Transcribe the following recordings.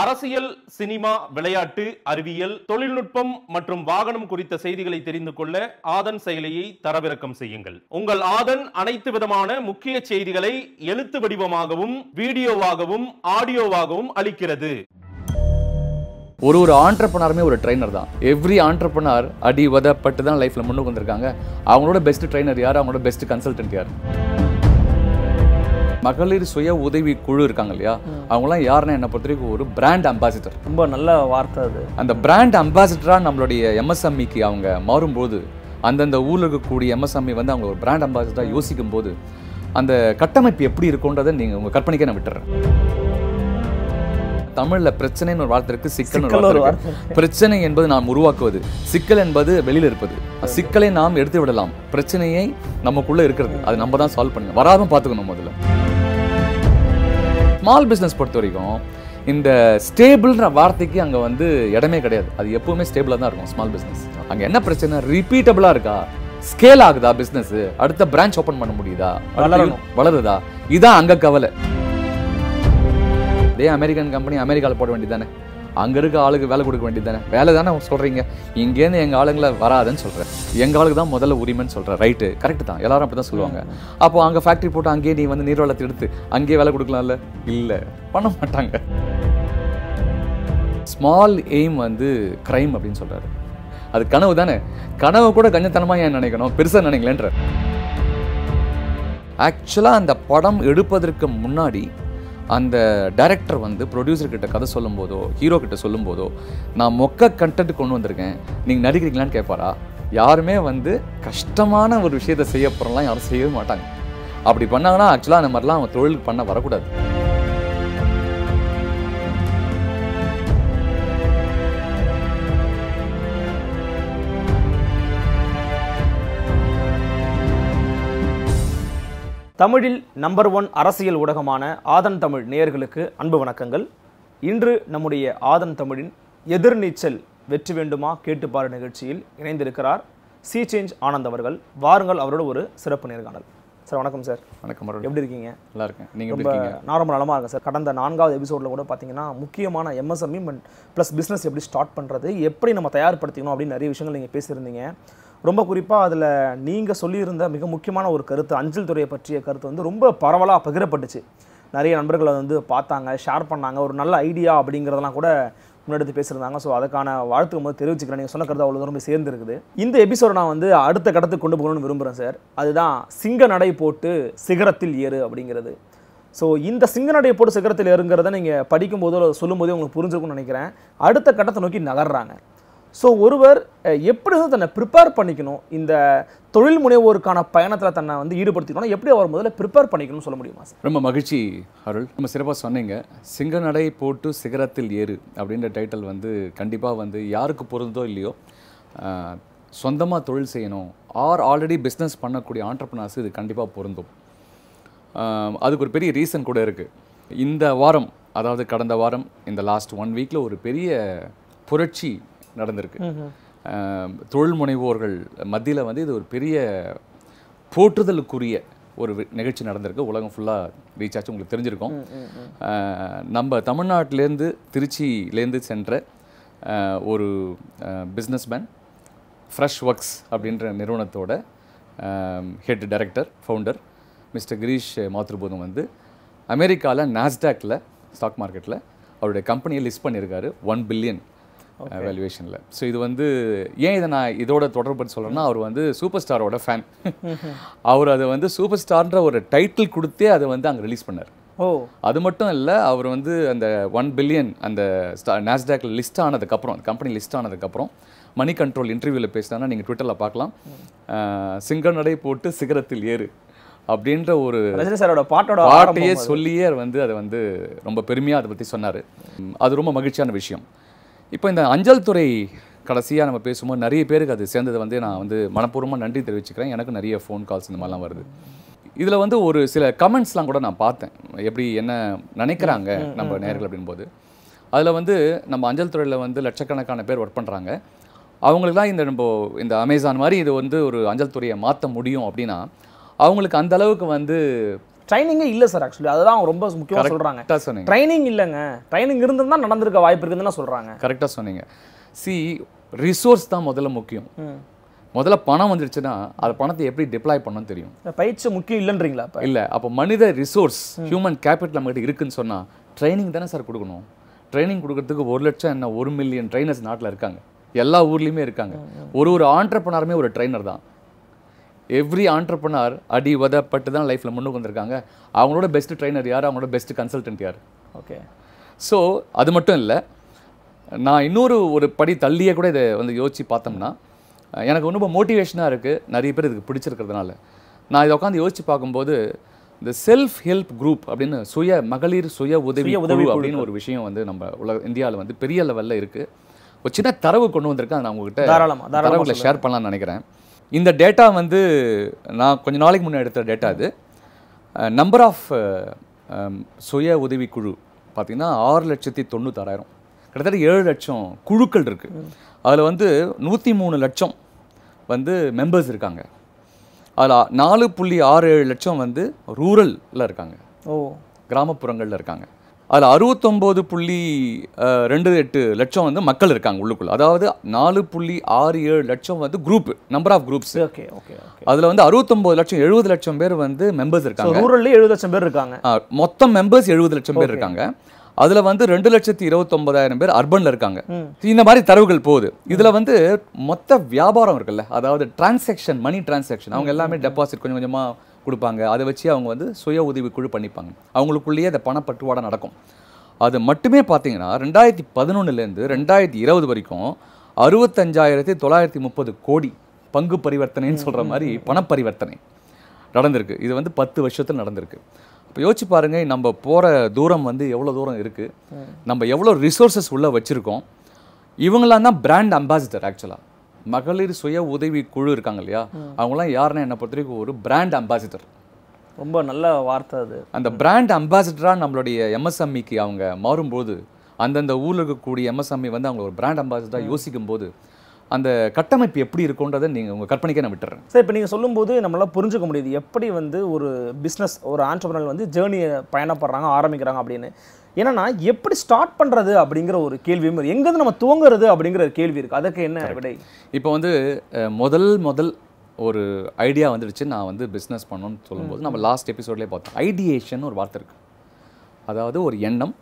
அரசியல் சினிமா விளையாட்டு அறிவியல் தொழில்நுட்பம் மற்றும் வாகனம் குறித்த செய்திகளை தெரிந்து கொள்ள ஆதன் செயலியை தரவிறக்கம் செய்யுங்கள் உங்கள் ஆதன் அனைத்து விதமான முக்கிய செய்திகளை எழுத்து வடிவமாகவும் வீடியோவாகவும் ஆடியோவாகவும் அளிக்கிறது ஒரு ஒரு ஆண்டர்பனாருமே ஒரு ட்ரைனர் தான் எவ்ரி ஆண்டர்பனார் அடி உதப்பட்டு தான் லைஃப்பில் முன்னுக்கு வந்திருக்காங்க அவங்களோட பெஸ்ட் ட்ரைனர் யார் அவங்களோட பெஸ்ட் கன்சல்டன்ட் யார் மகளிர் சுய உதவி குழு இருக்காங்க இல்லையா அவங்களாம் யாருன்னா என்ன பொறுத்த வரைக்கும் ஒரு பிராண்ட் அம்பாசிடர் ரொம்ப நல்ல வார்த்தை அது அந்த பிராண்ட் அம்பாசிடராக நம்மளுடைய எம்எஸ்எம்இக்கு e அவங்க மாறும்போது அந்தந்த ஊரில் இருக்கக்கூடிய எம்எஸ்எம்இ e வந்து அவங்க ஒரு பிராண்ட் அம்பாசிடராக யோசிக்கும் போது அந்த கட்டமைப்பு எப்படி இருக்குன்றதை நீங்கள் உங்கள் கற்பனைக்கே நான் விட்டுறேன் தமிழில் பிரச்சனைன்னு ஒரு வார்த்தை சிக்கல் பிரச்சனை என்பது நாம் உருவாக்குவது சிக்கல் என்பது வெளியில் இருப்பது சிக்கலை நாம் எடுத்து விடலாம் பிரச்சனையை நமக்குள்ளே இருக்கிறது அது நம்ம தான் சால்வ் பண்ணணும் வராமல் பார்த்துக்கணும் முதல்ல ஸ்மால் பிஸ்னஸ் பொறுத்த வரைக்கும் இந்த ஸ்டேபிள்ன்ற வார்த்தைக்கு அங்கே வந்து இடமே கிடையாது அது எப்பவுமே ஸ்டேபிளாக தான் இருக்கும் ஸ்மால் பிஸ்னஸ் அங்கே என்ன பிரச்சனை ரிப்பீட்டபிளாக இருக்கா ஸ்கேல் ஆகுதா பிஸ்னஸ் அடுத்த பிரான்ச் ஓப்பன் பண்ண முடியுதா வளருதா இதான் அங்கே கவலை இதே அமெரிக்கன் கம்பெனி அமெரிக்காவில் போட வேண்டியதானே அங்கே இருக்க ஆளுக்கு வேலை கொடுக்க வேண்டியது தானே வேலை தானே சொல்கிறீங்க இங்கேருந்து எங்கள் ஆளுங்களை வராதுன்னு சொல்கிறேன் எங்கள் ஆளுக்கு தான் முதல்ல உரிமைன்னு சொல்கிறேன் ரைட்டு கரெக்டு தான் எல்லாரும் அப்படி தான் சொல்லுவாங்க அப்போ அங்கே ஃபேக்ட்ரி போட்டு அங்கேயே நீ வந்து நீர்வளத்தை எடுத்து அங்கேயே வேலை கொடுக்கலாம்ல இல்லை பண்ண மாட்டாங்க ஸ்மால் எய்ம் வந்து க்ரைம் அப்படின்னு சொல்கிறாரு அது கனவு தானே கனவு கூட கஞ்சத்தனமாக ஏன் நினைக்கணும் பெருசாக நினைக்கலன்ற ஆக்சுவலாக அந்த படம் எடுப்பதற்கு முன்னாடி அந்த டைரக்டர் வந்து ப்ரொடியூசர்கிட்ட கதை சொல்லும் போதோ ஹீரோ கிட்ட சொல்லும் போதோ நான் மொக்க கண்டென்ட் கொண்டு வந்திருக்கேன் நீங்கள் நடிக்கிறீங்களான்னு கேட்பாரா யாருமே வந்து கஷ்டமான ஒரு விஷயத்தை செய்ய யாரும் செய்யவே மாட்டாங்க அப்படி பண்ணாங்கன்னா ஆக்சுவலாக அந்த மாதிரிலாம் அவன் தொழிலுக்கு பண்ண வரக்கூடாது தமிழில் நம்பர் ஒன் அரசியல் ஊடகமான ஆதன் தமிழ் நேயர்களுக்கு அன்பு வணக்கங்கள் இன்று நம்முடைய ஆதன் தமிழின் எதிர்நீச்சல் வெற்றி வேண்டுமா கேட்டுப்பார் நிகழ்ச்சியில் இணைந்திருக்கிறார் சி சேஞ்ச் ஆனந்த் அவர்கள் வாருங்கள் அவரோட ஒரு சிறப்பு நேர்காணல் சார் வணக்கம் சார் வணக்கம் எப்படி இருக்கீங்க நல்லா இருக்கேன் நீங்கள் ரொம்ப நார்மல் நலமாக இருக்கேன் சார் கடந்த நான்காவது எபிசோடில் கூட பார்த்தீங்கன்னா முக்கியமான எம்எஸ்எம்இ ப்ளஸ் பிஸ்னஸ் எப்படி ஸ்டார்ட் பண்ணுறது எப்படி நம்ம தயார்படுத்திக்கணும் அப்படின்னு நிறைய விஷயங்கள் நீங்கள் பேசியிருந்தீங்க ரொம்ப குறிப்பாக அதில் நீங்கள் சொல்லியிருந்த மிக முக்கியமான ஒரு கருத்து அஞ்சல் துறையை பற்றிய கருத்து வந்து ரொம்ப பரவலாக பகிரப்பட்டுச்சு நிறைய நண்பர்கள் அதை வந்து பார்த்தாங்க ஷேர் பண்ணாங்க ஒரு நல்ல ஐடியா அப்படிங்கிறதெல்லாம் கூட முன்னெடுத்து பேசியிருந்தாங்க ஸோ அதுக்கான வாழ்த்து போது தெரிவிச்சுக்கிறேன் நீங்கள் சொன்ன கருத்து அவ்வளோ தூரம் சேர்ந்துருக்குது இந்த எபிசோட நான் வந்து அடுத்த கடத்துக்கு கொண்டு போகணும்னு விரும்புகிறேன் சார் அதுதான் சிங்க நடை போட்டு சிகரத்தில் ஏறு அப்படிங்கிறது ஸோ இந்த சிங்க நடை போட்டு சிகரத்தில் ஏறுங்கிறத நீங்கள் படிக்கும்போதோ சொல்லும்போதே உங்களுக்கு புரிஞ்சிருக்கும்னு நினைக்கிறேன் அடுத்த கட்டத்தை நோக்கி நகர்றாங்க ஸோ ஒருவர் எப்படி வந்து தன்னை ப்ரிப்பேர் பண்ணிக்கணும் இந்த தொழில் முனைவோருக்கான பயணத்தில் தன்னை வந்து ஈடுபடுத்திக்கணும் எப்படி அவர் முதல்ல ப்ரிப்பேர் பண்ணிக்கணும்னு சொல்ல முடியுமா சார் ரொம்ப மகிழ்ச்சி அருள் நம்ம சிறப்பாக சொன்னீங்க சிங்க நடை போட்டு சிகரத்தில் ஏறு அப்படின்ற டைட்டில் வந்து கண்டிப்பாக வந்து யாருக்கு பொருந்தோ இல்லையோ சொந்தமாக தொழில் செய்யணும் ஆர் ஆல்ரெடி பிஸ்னஸ் பண்ணக்கூடிய ஆண்டர்பனர்ஸ் இது கண்டிப்பாக பொருந்தும் அதுக்கு ஒரு பெரிய ரீசன் கூட இருக்குது இந்த வாரம் அதாவது கடந்த வாரம் இந்த லாஸ்ட் ஒன் வீக்கில் ஒரு பெரிய புரட்சி நடந்திருக்கு தொழில் முனைவோர்கள் மத்தியில் வந்து இது ஒரு பெரிய போற்றுதலுக்குரிய ஒரு நிகழ்ச்சி நடந்திருக்கு உலகம் ஃபுல்லாக ரீச் ஆச்சு உங்களுக்கு தெரிஞ்சிருக்கோம் நம்ம தமிழ்நாட்டிலேருந்து திருச்சியிலேருந்து சென்ற ஒரு பிஸ்னஸ்மேன் ஃப்ரெஷ் ஒர்க்ஸ் அப்படின்ற நிறுவனத்தோட head director founder mister Girish Mathrubootham வந்து அமெரிக்காவில் நாஸ்டாக்கில் ஸ்டாக் மார்க்கெட்டில் அவருடைய கம்பெனியை லிஸ்ட் பண்ணியிருக்காரு ஒன் பில்லியன் வேல்யூவேஷனில் ஸோ இது வந்து ஏன் இதை நான் இதோட தொடர்பு சொல்கிறேன்னா அவர் வந்து சூப்பர் ஸ்டாரோட ஃபேன் அவர் அதை வந்து சூப்பர் ஸ்டார்ன்ற ஒரு டைட்டில் கொடுத்தே அதை வந்து அங்கே ரிலீஸ் பண்ணார் ஓ அது மட்டும் இல்லை அவர் வந்து அந்த ஒன் பில்லியன் அந்த நாஸ்டாக் லிஸ்ட் ஆனதுக்கப்புறம் அந்த கம்பெனி லிஸ்ட் ஆனதுக்கப்புறம் மணி கண்ட்ரோல் இன்டர்வியூவில் பேசினா நீங்கள் ட்விட்டரில் பார்க்கலாம் சிங்க நடை போட்டு சிகரத்தில் ஏறு அப்படின்ற ஒரு சாரோட பாட்டோட பாட்டையே சொல்லியே வந்து அதை வந்து ரொம்ப பெருமையாக அதை பற்றி சொன்னார் அது ரொம்ப மகிழ்ச்சியான விஷயம் இப்போ இந்த அஞ்சல் துறை கடைசியாக நம்ம பேசும்போது நிறைய பேருக்கு அது சேர்ந்தது வந்து நான் வந்து மனப்பூர்வமாக நன்றி தெரிவிச்சுக்கிறேன் எனக்கு நிறைய ஃபோன் கால்ஸ் இந்த மாதிரிலாம் வருது இதில் வந்து ஒரு சில கமெண்ட்ஸ்லாம் கூட நான் பார்த்தேன் எப்படி என்ன நினைக்கிறாங்க நம்ம நேர்கள் அப்படின்போது அதில் வந்து நம்ம அஞ்சல் துறையில் வந்து லட்சக்கணக்கான பேர் ஒர்க் பண்ணுறாங்க தான் இந்த நம்ம இந்த அமேசான் மாதிரி இது வந்து ஒரு அஞ்சல் துறையை மாற்ற முடியும் அப்படின்னா அவங்களுக்கு அந்த அளவுக்கு வந்து ட்ரைனிங்கே இல்லை சார் ஆக்சுவலி அதுதான் ரொம்ப முக்கியமாக சொல்கிறாங்க ட்ரைனிங் இல்லைங்க ட்ரைனிங் இருந்திருந்தால் நடந்திருக்க வாய்ப்பு இருக்குதுன்னு சொல்கிறாங்க கரெக்டாக சொன்னீங்க சி ரிசோர்ஸ் தான் முதல்ல முக்கியம் முதல்ல பணம் வந்துருச்சுன்னா அது பணத்தை எப்படி டிப்ளாய் பண்ணணும் தெரியும் பயிற்சி முக்கியம் இல்லைன்றீங்களா இல்லை அப்போ மனித ரிசோர்ஸ் ஹியூமன் கேபிட்டல் நம்மகிட்ட இருக்குன்னு சொன்னால் ட்ரைனிங் தானே சார் கொடுக்கணும் ட்ரைனிங் கொடுக்கறதுக்கு ஒரு லட்சம் என்ன ஒரு மில்லியன் ட்ரைனர்ஸ் நாட்டில் இருக்காங்க எல்லா ஊர்லேயுமே இருக்காங்க ஒரு ஒரு ஆண்டர்பனாருமே ஒரு ட்ரைனர் தான் எவ்ரி ஆண்டர்பனார் அடி உதப்பட்டு தான் லைஃப்பில் முன்னுக்கு வந்திருக்காங்க அவங்களோட பெஸ்ட் ட்ரைனர் யார் அவங்களோட பெஸ்ட் கன்சல்டன்ட் யார் ஓகே ஸோ அது மட்டும் இல்லை நான் இன்னொரு ஒரு படி தள்ளியே கூட இதை வந்து யோசித்து பார்த்தோம்னா எனக்கு ரொம்ப மோட்டிவேஷனாக இருக்குது நிறைய பேர் இதுக்கு பிடிச்சிருக்கிறதுனால நான் இதை உட்காந்து யோசித்து பார்க்கும்போது இந்த செல்ஃப் ஹெல்ப் குரூப் அப்படின்னு சுய மகளிர் சுய உதவி உதவி அப்படின்னு ஒரு விஷயம் வந்து நம்ம உலக இந்தியாவில் வந்து பெரிய லெவலில் இருக்குது ஒரு சின்ன தரவு கொண்டு வந்திருக்கேன் நான் உங்ககிட்ட தரவுகளை ஷேர் பண்ணலாம்னு நினைக்கிறேன் இந்த டேட்டா வந்து நான் கொஞ்சம் நாளைக்கு முன்னே எடுத்த டேட்டா அது நம்பர் ஆஃப் சுய உதவிக்குழு பார்த்திங்கன்னா ஆறு லட்சத்தி தொண்ணூத்தாறாயிரம் கிட்டத்தட்ட ஏழு லட்சம் குழுக்கள் இருக்குது அதில் வந்து நூற்றி மூணு லட்சம் வந்து மெம்பர்ஸ் இருக்காங்க அதில் நாலு புள்ளி ஆறு ஏழு லட்சம் வந்து ரூரலில் இருக்காங்க ஓ கிராமப்புறங்களில் இருக்காங்க அதில் அறுபத்தொம்போது புள்ளி ரெண்டு எட்டு லட்சம் வந்து மக்கள் இருக்காங்க உள்ளுக்குள்ள அதாவது நாலு புள்ளி ஆறு ஏழு லட்சம் வந்து group number of groups okay okay அதில் வந்து அறுபத்தொம்போது லட்சம் எழுபது லட்சம் பேர் வந்து மெம்பர்ஸ் இருக்காங்க ரூரல்லே எழுபது லட்சம் பேர் இருக்காங்க மொத்தம் மெம்பர்ஸ் எழுபது லட்சம் பேர் இருக்காங்க அதில் வந்து ரெண்டு லட்சத்தி இருபத்தொம்பதாயிரம் பேர் அர்பனில் இருக்காங்க இந்த மாதிரி தரவுகள் போகுது இதில் வந்து மொத்த வியாபாரம் இருக்குல்ல அதாவது டிரான்சாக்ஷன் மணி டிரான்சாக்ஷன் அவங்க எல்லாமே டெபாசிட் கொஞ்சம் கொஞ்சமாக கொடுப்பாங்க அதை வச்சு அவங்க வந்து சுய உதவிக்குழு பண்ணிப்பாங்க அவங்களுக்குள்ளேயே அந்த பணப்பட்டுவாடை நடக்கும் அது மட்டுமே பார்த்தீங்கன்னா ரெண்டாயிரத்தி பதினொன்றுலேருந்து ரெண்டாயிரத்தி இருபது வரைக்கும் அறுபத்தஞ்சாயிரத்தி தொள்ளாயிரத்தி முப்பது கோடி பங்கு பரிவர்த்தனைன்னு சொல்கிற மாதிரி பணப்பரிவர்த்தனை நடந்திருக்கு இது வந்து பத்து வருஷத்தில் நடந்திருக்கு இப்போ யோசிச்சு பாருங்கள் நம்ம போகிற தூரம் வந்து எவ்வளோ தூரம் இருக்குது நம்ம எவ்வளோ ரிசோர்ஸஸ் உள்ளே வச்சுருக்கோம் இவங்களாம் தான் பிராண்ட் அம்பாசிடர் ஆக்சுவலாக மகளிர் சுய உதவி குழு இருக்காங்க இல்லையா அவங்களாம் யாருன்னா என்னை பொறுத்த வரைக்கும் ஒரு பிராண்ட் அம்பாசிடர் ரொம்ப நல்ல வார்த்தை அது அந்த பிராண்ட் அம்பாசிடராக நம்மளுடைய எம்எஸ்எம்இக்கு e அவங்க மாறும்போது அந்தந்த ஊரில் இருக்கக்கூடிய எம்எஸ்எம்இ e வந்து அவங்க ஒரு பிராண்ட் அம்பாசிடராக யோசிக்கும் போது அந்த கட்டமைப்பு எப்படி இருக்குன்றதை நீங்கள் உங்கள் கற்பனைக்கே நான் விட்டுறேன் சார் இப்போ நீங்கள் சொல்லும்போது நம்மளால் புரிஞ்சுக்க முடியுது எப்படி வந்து ஒரு பிஸ்னஸ் ஒரு ஆண்டர்பனர் வந்து ஜேர்னியை பயணப்படுறாங்க ஆரம்பிக்கிறாங்க அப்படின்னு ஏன்னா எப்படி ஸ்டார்ட் பண்ணுறது அப்படிங்கிற ஒரு கேள்வியும் எங்கேருந்து நம்ம துவங்குறது அப்படிங்கிற கேள்வி இருக்குது அதுக்கு என்ன விடை இப்போ வந்து முதல் முதல் ஒரு ஐடியா வந்துடுச்சு நான் வந்து பிஸ்னஸ் பண்ணணும்னு சொல்லும்போது நம்ம லாஸ்ட் எபிசோட்லேயே பார்த்தோம் ஐடியேஷன் ஒரு வார்த்தை இருக்குது அதாவது ஒரு எண்ணம்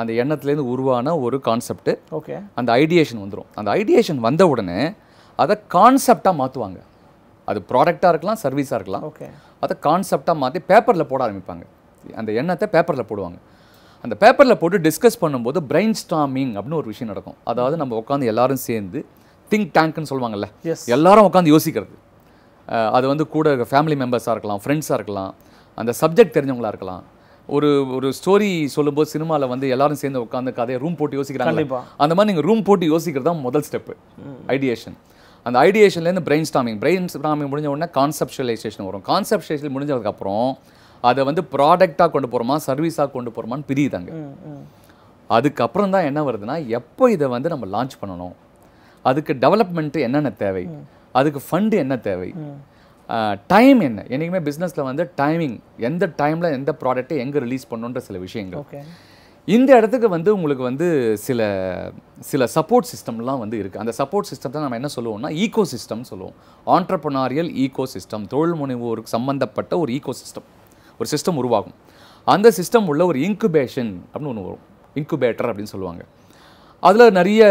அந்த எண்ணத்துலேருந்து உருவான ஒரு கான்செப்ட் ஓகே அந்த ஐடியேஷன் வந்துடும் அந்த ஐடியேஷன் வந்த உடனே அதை கான்செப்டாக மாற்றுவாங்க அது ப்ராடக்டாக இருக்கலாம் சர்வீஸாக இருக்கலாம் ஓகே அதை கான்செப்டாக மாற்றி பேப்பரில் போட ஆரம்பிப்பாங்க அந்த எண்ணத்தை பேப்பரில் போடுவாங்க அந்த பேப்பரில் போட்டு டிஸ்கஸ் பண்ணும்போது பிரெயின் ஸ்டாமிங் அப்படின்னு ஒரு விஷயம் நடக்கும் அதாவது நம்ம உட்காந்து எல்லாரும் சேர்ந்து திங்க் டேங்க்னு சொல்லுவாங்கல்ல எல்லாரும் உட்காந்து யோசிக்கிறது அது வந்து கூட இருக்க ஃபேமிலி மெம்பர்ஸாக இருக்கலாம் ஃப்ரெண்ட்ஸாக இருக்கலாம் அந்த சப்ஜெக்ட் தெரிஞ்சவங்களாக இருக்கலாம் ஒரு ஒரு ஸ்டோரி சொல்லும்போது சினிமாவில் வந்து எல்லாரும் சேர்ந்து உட்காந்து கதையை ரூம் போட்டு யோசிக்கிறாங்க அந்த மாதிரி நீங்கள் ரூம் போட்டு யோசிக்கிறது தான் முதல் ஸ்டெப்பு ஐடியேஷன் அந்த ஐடியேஷன்லேருந்து பிரெயின் ஸ்டாமிங் பிரெயின் ஸ்டாமிங் முடிஞ்ச உடனே கான்செப்டுவலைசேஷன் வரும் கான்செப்டுவலைசேஷன் முடிஞ்சதுக்கப்புறம் அதை வந்து ப்ராடக்டாக கொண்டு போகிறோமா சர்வீஸாக கொண்டு போகிறோமான்னு பிரியுதாங்க அதுக்கப்புறம் தான் என்ன வருதுன்னா எப்போ இதை வந்து நம்ம லான்ச் பண்ணணும் அதுக்கு டெவலப்மெண்ட்டு என்னென்ன தேவை அதுக்கு ஃபண்டு என்ன தேவை டைம் என்ன என்றைக்குமே பிஸ்னஸில் வந்து டைமிங் எந்த டைமில் எந்த ப்ராடக்ட்டை எங்கே ரிலீஸ் பண்ணுன்ற சில விஷயங்கள் இந்த இடத்துக்கு வந்து உங்களுக்கு வந்து சில சில சப்போர்ட் சிஸ்டம்லாம் வந்து இருக்குது அந்த சப்போர்ட் சிஸ்டம் தான் நம்ம என்ன சொல்லுவோம்னா ஈகோ சிஸ்டம் சொல்லுவோம் ஆண்டர்பனாரியல் ஈகோ சிஸ்டம் தொழில் முனைவோருக்கு சம்மந்தப்பட்ட ஒரு ஈகோ சிஸ்டம் ஒரு சிஸ்டம் உருவாகும் அந்த சிஸ்டம் உள்ள ஒரு இன்குபேஷன் அப்படின்னு ஒன்று வரும் இன்குபேட்டர் அப்படின்னு சொல்லுவாங்க அதில் நிறைய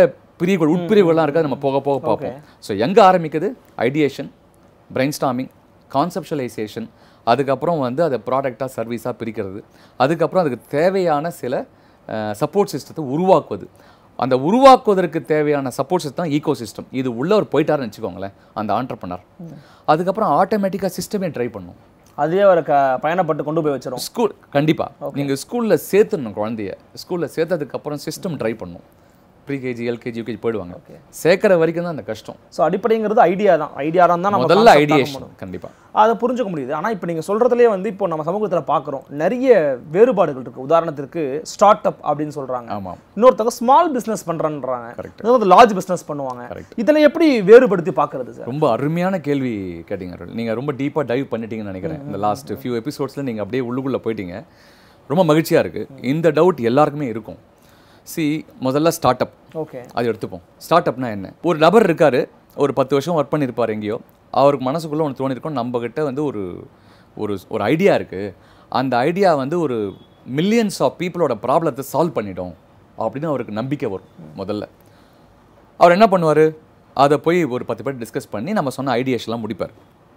பிரிவுகள் உட்பிரிவுகள்லாம் இருக்குது நம்ம போக போக பார்ப்போம் ஸோ எங்கே ஆரம்பிக்குது ஐடியேஷன் பிரெயின் ஸ்டாமிங் கான்செப்ஷுவலைசேஷன் அதுக்கப்புறம் வந்து அதை ப்ராடக்டாக சர்வீஸாக பிரிக்கிறது அதுக்கப்புறம் அதுக்கு தேவையான சில சப்போர்ட் சிஸ்டத்தை உருவாக்குவது அந்த உருவாக்குவதற்கு தேவையான சப்போர்ட் சிஸ்டம் ஈகோ சிஸ்டம் இது உள்ள ஒரு போயிட்டாருன்னு வச்சுக்கோங்களேன் அந்த ஆண்டர்பனர் அதுக்கப்புறம் ஆட்டோமேட்டிக்காக சிஸ்டமே ட்ரை பண்ணும் அதே அவரை க பயணப்பட்டு கொண்டு போய் வச்சிடும் ஸ்கூல் கண்டிப்பாக நீங்கள் ஸ்கூலில் சேர்த்துடணும் குழந்தைய ஸ்கூலில் சேர்த்ததுக்கப்புறம் சிஸ்டம் ட்ரை பண்ணும் ப்ரீகேஜி எல்கேஜி யூகேஜி போயிடுவாங்க சேர்க்குற வரைக்கும் தான் அந்த கஷ்டம் ஸோ அடிப்படைங்கிறது ஐடியா தான் ஐடியா தான் நம்ம முதல்ல ஐடியேஷன் கண்டிப்பாக அதை புரிஞ்சுக்க முடியுது ஆனால் இப்போ நீங்கள் சொல்கிறதுலேயே வந்து இப்போ நம்ம சமூகத்தில் பார்க்குறோம் நிறைய வேறுபாடுகள் இருக்குது உதாரணத்திற்கு ஸ்டார்ட் அப் அப்படின்னு சொல்கிறாங்க ஆமாம் இன்னொருத்தவங்க ஸ்மால் பிஸ்னஸ் பண்ணுறேன்றாங்க இன்னொரு லார்ஜ் பிஸ்னஸ் பண்ணுவாங்க இதில் எப்படி வேறுபடுத்தி பார்க்குறது சார் ரொம்ப அருமையான கேள்வி கேட்டீங்க நீங்கள் ரொம்ப டீப்பாக டைவ் பண்ணிட்டீங்கன்னு நினைக்கிறேன் இந்த லாஸ்ட் ஃபியூ எபிசோட்ஸில் நீங்கள் அப்படியே உள்ளுக்குள்ளே போயிட்டீங்க ரொம்ப மகிழ்ச்சியாக இருக்குது இந்த டவுட் எல்லாருக்குமே இருக்கும் சி முதல்ல ஸ்டார்ட் அப் ஓகே அது எடுத்துப்போம் ஸ்டார்ட் அப்னா என்ன ஒரு நபர் இருக்கார் ஒரு பத்து வருஷம் ஒர்க் பண்ணியிருப்பார் எங்கேயோ அவருக்கு மனசுக்குள்ளே ஒன்று தோணிருக்கோம் நம்மக்கிட்ட வந்து ஒரு ஒரு ஒரு ஐடியா இருக்குது அந்த ஐடியா வந்து ஒரு மில்லியன்ஸ் ஆஃப் பீப்புளோட ப்ராப்ளத்தை சால்வ் பண்ணிடும் அப்படின்னு அவருக்கு நம்பிக்கை வரும் முதல்ல அவர் என்ன பண்ணுவார் அதை போய் ஒரு பத்து பேர் டிஸ்கஸ் பண்ணி நம்ம சொன்ன ஐடியாஸ்லாம் முடிப்பார்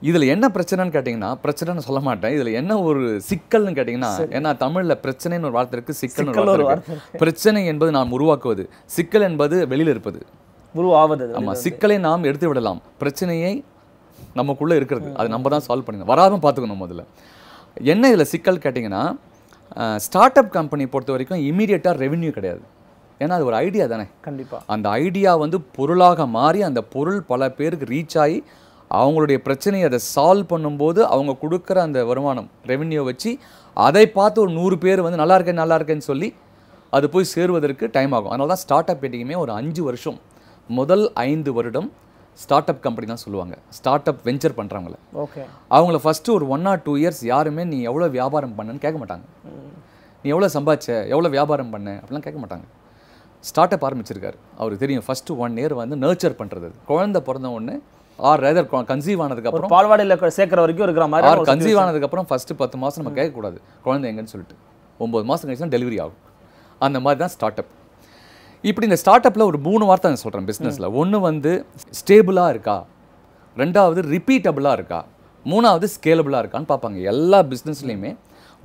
இதில் என்ன பிரச்சனைன்னு கேட்டிங்கன்னா பிரச்சனைன்னு சொல்ல மாட்டேன் இதில் என்ன ஒரு சிக்கல்னு கேட்டிங்கன்னா ஏன்னா தமிழில் பிரச்சனைன்னு ஒரு வார்த்தை இருக்குது சிக்கல்னு ஒரு பிரச்சனை என்பது நாம் உருவாக்குவது சிக்கல் என்பது வெளியில் இருப்பது உருவாவது ஆமாம் சிக்கலை நாம் எடுத்து விடலாம் பிரச்சனையை நமக்குள்ளே இருக்கிறது அது நம்ம தான் சால்வ் பண்ணணும் வராமல் பார்த்துக்கணும் முதல்ல என்ன இதில் சிக்கல் கேட்டிங்கன்னா ஸ்டார்ட் அப் கம்பெனி பொறுத்த வரைக்கும் இமீடியட்டாக ரெவென்யூ கிடையாது ஏன்னா அது ஒரு ஐடியா தானே கண்டிப்பாக அந்த ஐடியா வந்து பொருளாக மாறி அந்த பொருள் பல பேருக்கு ரீச் ஆகி அவங்களுடைய பிரச்சனையை அதை சால்வ் பண்ணும்போது அவங்க கொடுக்குற அந்த வருமானம் ரெவென்யூ வச்சு அதை பார்த்து ஒரு நூறு பேர் வந்து நல்லா இருக்கேன் நல்லா இருக்கேன்னு சொல்லி அது போய் சேருவதற்கு டைம் ஆகும் அதனால தான் ஸ்டார்ட் அப் எட்டிங்குமே ஒரு அஞ்சு வருஷம் முதல் ஐந்து வருடம் ஸ்டார்ட் அப் கம்பெனி தான் சொல்லுவாங்க ஸ்டார்ட் அப் வெஞ்சர் பண்ணுறவங்கள ஓகே அவங்கள ஃபஸ்ட்டு ஒரு ஒன் ஆர் டூ இயர்ஸ் யாருமே நீ எவ்வளோ வியாபாரம் பண்ணுன்னு கேட்க மாட்டாங்க நீ எவ்வளோ சம்பாதிச்ச எவ்வளோ வியாபாரம் பண்ண அப்படிலாம் கேட்க மாட்டாங்க ஸ்டார்ட் அப் ஆரம்பிச்சிருக்காரு அவருக்கு தெரியும் ஃபஸ்ட்டு ஒன் இயர் வந்து நேர்ச்சர் பண்ணுறது குழந்த பிறந்த ஒன்று ஆர் ரேதர் கன்சீவ் ஆனதுக்கப்புறம் பால்வாடியில் சேர்க்குற வரைக்கும் இருக்கிற மாதிரி ஆர் கன்சீவ் அப்புறம் ஃபஸ்ட்டு பத்து மாதம் நம்ம கேட்கக்கூடாது குழந்தை எங்கன்னு சொல்லிட்டு ஒம்பது மாதம் கழிச்சு தான் டெலிவரி ஆகும் அந்த மாதிரி தான் ஸ்டார்ட் அப் இப்படி இந்த ஸ்டார்ட் அப்பில் ஒரு மூணு வார்த்தை நான் சொல்கிறேன் பிஸ்னஸில் ஒன்று வந்து ஸ்டேபிளாக இருக்கா ரெண்டாவது ரிப்பீட்டபிளாக இருக்கா மூணாவது ஸ்கேலபிளாக இருக்கான்னு பார்ப்பாங்க எல்லா பிஸ்னஸ்லேயுமே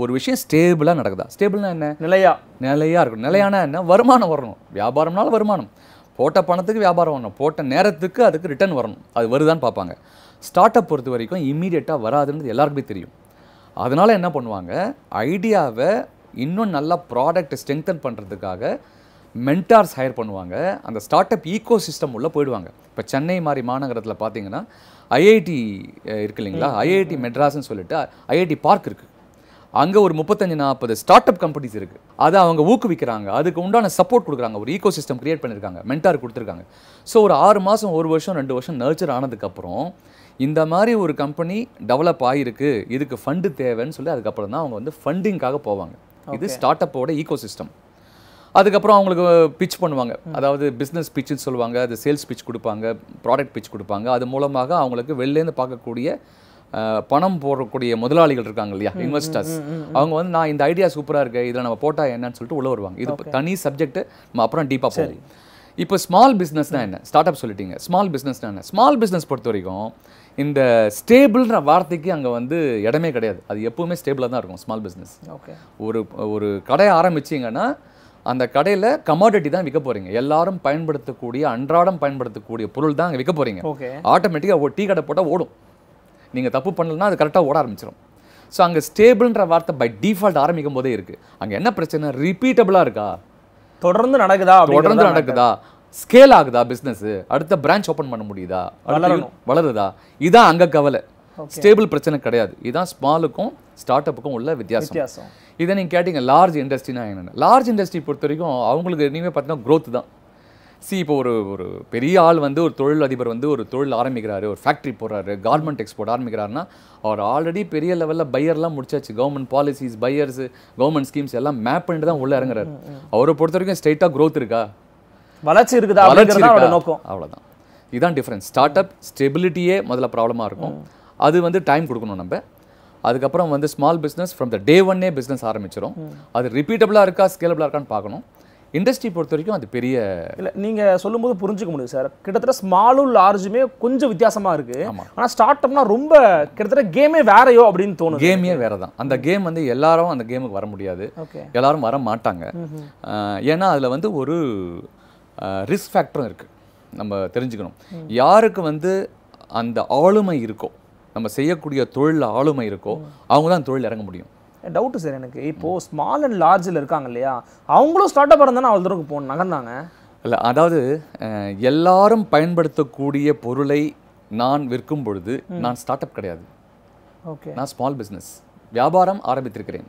ஒரு விஷயம் ஸ்டேபிளாக நடக்குதா ஸ்டேபிள்னா என்ன நிலையா நிலையாக இருக்கணும் நிலையான என்ன வருமானம் வரணும் வியாபாரம்னால வருமானம் போட்ட பணத்துக்கு வியாபாரம் வரணும் போட்ட நேரத்துக்கு அதுக்கு ரிட்டர்ன் வரணும் அது வருதான்னு பார்ப்பாங்க ஸ்டார்ட் அப் பொறுத்த வரைக்கும் இம்மீடியட்டாக வராதுன்றது எல்லாருக்குமே தெரியும் அதனால் என்ன பண்ணுவாங்க ஐடியாவை இன்னும் நல்லா ப்ராடக்ட் ஸ்ட்ரெங்தன் பண்ணுறதுக்காக மென்டார்ஸ் ஹையர் பண்ணுவாங்க அந்த ஸ்டார்ட் அப் ஈக்கோ சிஸ்டம் உள்ளே போயிடுவாங்க இப்போ சென்னை மாதிரி மாநகரத்தில் பார்த்தீங்கன்னா ஐஐடி இருக்கு இல்லைங்களா ஐஐடி மெட்ராஸ்ன்னு சொல்லிட்டு ஐஐடி பார்க் இருக்குது அங்கே ஒரு முப்பத்தஞ்சு நாற்பது ஸ்டார்ட் அப் கம்பெனிஸ் இருக்குது அதை அவங்க ஊக்குவிக்கிறாங்க அதுக்கு உண்டான சப்போர்ட் கொடுக்குறாங்க ஒரு ஈகோ சிஸ்டம் க்ரியேட் பண்ணியிருக்காங்க மென்டார் கொடுத்துருக்காங்க ஸோ ஒரு ஆறு மாதம் ஒரு வருஷம் ரெண்டு வருஷம் நர்ச்சர் ஆனதுக்கப்புறம் இந்த மாதிரி ஒரு கம்பெனி டெவலப் ஆகிருக்கு இதுக்கு ஃபண்டு தேவைன்னு சொல்லி அதுக்கப்புறம் தான் அவங்க வந்து ஃபண்டிங்காக போவாங்க இது ஸ்டார்ட் அப்போட ஈகோ சிஸ்டம் அதுக்கப்புறம் அவங்களுக்கு பிச் பண்ணுவாங்க அதாவது பிஸ்னஸ் பிச்சுன்னு சொல்லுவாங்க அது சேல்ஸ் பிச் கொடுப்பாங்க ப்ராடக்ட் பிச் கொடுப்பாங்க அது மூலமாக அவங்களுக்கு வெளிலேருந்து பார்க்கக்கூடிய பணம் போடக்கூடிய முதலாளிகள் இருக்காங்க இல்லையா இன்வெஸ்டர்ஸ் அவங்க வந்து நான் இந்த ஐடியா சூப்பராக இருக்கு இதில் நம்ம போட்டால் என்னன்னு சொல்லிட்டு உள்ள வருவாங்க இது தனி சப்ஜெக்ட் நம்ம அப்புறம் டீப்பாக போகும் இப்போ ஸ்மால் பிஸ்னஸ்னா என்ன ஸ்டார்ட் அப் சொல்லிட்டீங்க ஸ்மால் பிஸ்னஸ்னா என்ன ஸ்மால் பிஸ்னஸ் பொறுத்த வரைக்கும் இந்த ஸ்டேபிள்ன்ற வார்த்தைக்கு அங்கே வந்து இடமே கிடையாது அது எப்பவுமே ஸ்டேபிளாக தான் இருக்கும் ஸ்மால் பிஸ்னஸ் ஓகே ஒரு ஒரு கடையை ஆரம்பிச்சிங்கன்னா அந்த கடையில் கமாடிட்டி தான் விற்க போகிறீங்க எல்லாரும் பயன்படுத்தக்கூடிய அன்றாடம் பயன்படுத்தக்கூடிய பொருள் தான் அங்கே விற்க போகிறீங்க ஆட்டோமேட்டிக்காக டீ கடை போட்டால் ஓடும் நீங்கள் தப்பு பண்ணலன்னா அது கரெக்டாக ஓட ஆரம்பிச்சிடும் ஸோ அங்கே ஸ்டேபிள்ன்ற வார்த்தை பை டிஃபால்ட் ஆரம்பிக்கும் போதே இருக்குது அங்கே என்ன பிரச்சனை ரிப்பீட்டபுளாக இருக்கா தொடர்ந்து நடக்குதா தொடர்ந்து நடக்குதா ஸ்கேல் ஆகுதா பிஸ்னஸ் அடுத்த பிரான்ச் ஓப்பன் பண்ண முடியுதா வளருதா இதான் அங்கே கவலை ஸ்டேபிள் பிரச்சனை கிடையாது இதுதான் ஸ்மாலுக்கும் ஸ்டார்ட் அப்புக்கும் உள்ள வித்தியாசம் இதை நீங்கள் கேட்டீங்க லார்ஜ் இண்டஸ்ட்ரினா என்னென்ன லார்ஜ் இண்டஸ்ட்ரி பொறுத்த வரைக்கும் அவங்களுக்கு இனிமேல் பார்த்தீங்கன்னா க்ரோத் தான் சி இப்போ ஒரு ஒரு பெரிய ஆள் வந்து ஒரு தொழில் அதிபர் வந்து ஒரு தொழில் ஆரம்பிக்கிறாரு ஒரு ஃபேக்ட்ரி போடுறாரு கார்மெண்ட் எக்ஸ்போர்ட் ஆரம்பிக்கிறாருன்னா அவர் ஆல்ரெடி பெரிய லெவலில் பையர்லாம் முடிச்சாச்சு government policies buyers government schemes எல்லாம் மேப் பண்ணிட்டு தான் உள்ளே இறங்குறாரு அவரை பொறுத்த வரைக்கும் ஸ்ட்ரைட்டாக க்ரோத் இருக்கா வளர்ச்சி இருக்குதா வளர்ச்சி நோக்கம் அவ்வளோதான் இதுதான் டிஃப்ரென்ஸ் ஸ்டார்ட் அப் ஸ்டெபிலிட்டியே முதல்ல ப்ராப்ளமாக இருக்கும் அது வந்து டைம் கொடுக்கணும் நம்ம அதுக்கப்புறம் வந்து small business from the day ஒன்னே பிஸ்னஸ் ஆரம்பிச்சிடும் அது ரிப்பீட்டபிளாக இருக்கா ஸ்கேலபிளாக இருக்கான்னு பார்க்கணும் இண்டஸ்ட்ரி பொறுத்த வரைக்கும் அது பெரிய இல்லை நீங்கள் சொல்லும்போது புரிஞ்சுக்க முடியும் சார் கிட்டத்தட்ட ஸ்மாலும் லார்ஜுமே கொஞ்சம் வித்தியாசமாக இருக்குது ஆனால் ஸ்டார்ட் அப்னா ரொம்ப கிட்டத்தட்ட கேமே வேறையோ அப்படின்னு தோணும் கேமே வேறு தான் அந்த கேம் வந்து எல்லாரும் அந்த கேமுக்கு வர முடியாது எல்லாரும் வர மாட்டாங்க ஏன்னா அதில் வந்து ஒரு ரிஸ்க் ஃபேக்டரும் இருக்குது நம்ம தெரிஞ்சுக்கணும் யாருக்கு வந்து அந்த ஆளுமை இருக்கோ நம்ம செய்யக்கூடிய தொழிலில் ஆளுமை இருக்கோ அவங்க தான் தொழில் இறங்க முடியும் டவுட்டு சார் எனக்கு இப்போது ஸ்மால் அண்ட் லார்ஜில் இருக்காங்க இல்லையா அவங்களும் ஸ்டார்ட் அப் இருந்தானே அவ்வளோ தூரம் போன நகர்ந்தாங்க இல்லை அதாவது எல்லாரும் பயன்படுத்தக்கூடிய பொருளை நான் விற்கும் பொழுது நான் ஸ்டார்ட் அப் கிடையாது ஓகே நான் ஸ்மால் பிஸ்னஸ் வியாபாரம் ஆரம்பித்திருக்கிறேன்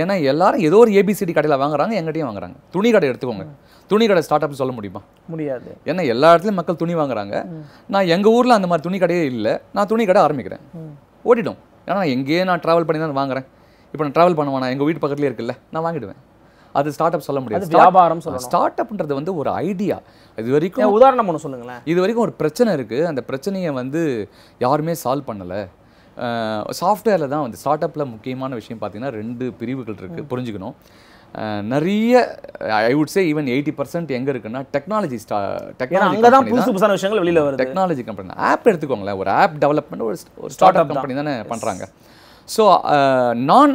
ஏன்னா எல்லாரும் ஏதோ ஒரு ஏபிசிடி கடையில் வாங்குறாங்க எங்கிட்டையும் வாங்குறாங்க துணி கடை எடுத்துக்கோங்க துணி கடை ஸ்டார்ட் அப் சொல்ல முடியுமா முடியாது ஏன்னா எல்லா இடத்துலையும் மக்கள் துணி வாங்குறாங்க நான் எங்கள் ஊரில் அந்த மாதிரி துணி கடையே இல்லை நான் துணி கடை ஆரம்பிக்கிறேன் ஓடிடும் ஏன்னா எங்கேயே நான் ட்ராவல் பண்ணி தான் வாங்குறேன் இப்போ நான் ட்ராவல் பண்ணுவேன் எங்கள் வீட்டு பக்கத்துலேயே இருக்குல்ல நான் வாங்கிடுவேன் அது ஸ்டார்ட் அப் சொல்ல முடியாது வியாபாரம் சொல்லலாம் ஸ்டார்ட் அப்ன்றது வந்து ஒரு ஐடியா இது வரைக்கும் உதாரணம் ஒன்று சொல்லுங்களேன் இது வரைக்கும் ஒரு பிரச்சனை இருக்குது அந்த பிரச்சனையை வந்து யாருமே சால்வ் பண்ணலை சாஃப்ட்வேரில் தான் வந்து ஸ்டார்ட் அப்பில் முக்கியமான விஷயம் பார்த்திங்கன்னா ரெண்டு பிரிவுகள் இருக்குது புரிஞ்சுக்கணும் நிறைய I would say even eighty percent எங்கே இருக்குன்னா டெக்னாலஜி ஸ்டா டெக்னாலஜி அங்கே தான் புதுசு புதுசான விஷயங்கள் வெளியில் வரும் டெக்னாலஜி கம்பெனி ஆப் எடுத்துக்கோங்களேன் ஒரு ஆப் டெவலப்மெண்ட் ஒரு ஒரு ஸ்டார்ட் அப் கம்பெனி தானே பண்ணுறாங்க ஸோ நான்